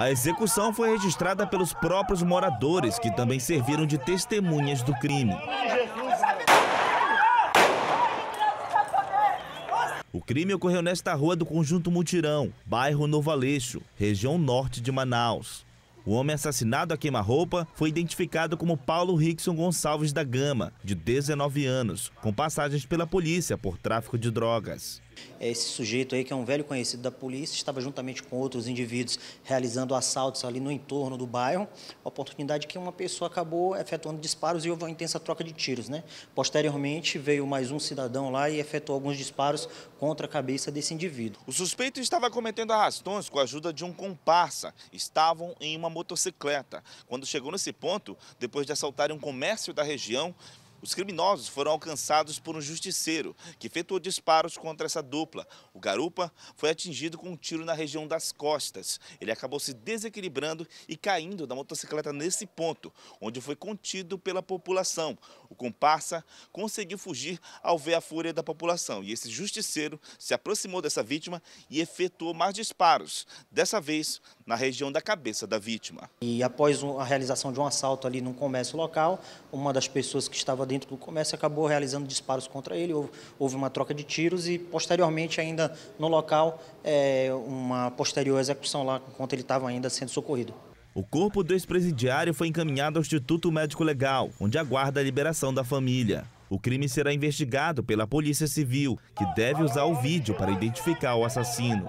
A execução foi registrada pelos próprios moradores, que também serviram de testemunhas do crime. O crime ocorreu nesta rua do Conjunto Mutirão, bairro Novo Aleixo, região norte de Manaus. O homem assassinado a queima-roupa foi identificado como Paulo Rickson Gonçalves da Gama, de 19 anos, com passagens pela polícia por tráfico de drogas. É, esse sujeito aí, que é um velho conhecido da polícia, estava juntamente com outros indivíduos realizando assaltos ali no entorno do bairro. Oportunidade que uma pessoa acabou efetuando disparos e houve uma intensa troca de tiros, né? Posteriormente, veio mais um cidadão lá e efetuou alguns disparos contra a cabeça desse indivíduo. O suspeito estava cometendo arrastões com a ajuda de um comparsa. Estavam em uma motocicleta. Quando chegou nesse ponto, depois de assaltarem um comércio da região, os criminosos foram alcançados por um justiceiro que efetuou disparos contra essa dupla. O garupa foi atingido com um tiro na região das costas. Ele acabou se desequilibrando e caindo da motocicleta nesse ponto, onde foi contido pela população. O comparsa conseguiu fugir ao ver a fúria da população e esse justiceiro se aproximou dessa vítima e efetuou mais disparos, dessa vez na região da cabeça da vítima. E após a realização de um assalto ali num comércio local, uma das pessoas que estava dentro do comércio acabou realizando disparos contra ele, houve uma troca de tiros e posteriormente ainda no local é, uma posterior execução lá enquanto ele estava ainda sendo socorrido. O corpo do ex-presidiário foi encaminhado ao Instituto Médico Legal, onde aguarda a liberação da família. O crime será investigado pela Polícia Civil, que deve usar o vídeo para identificar o assassino.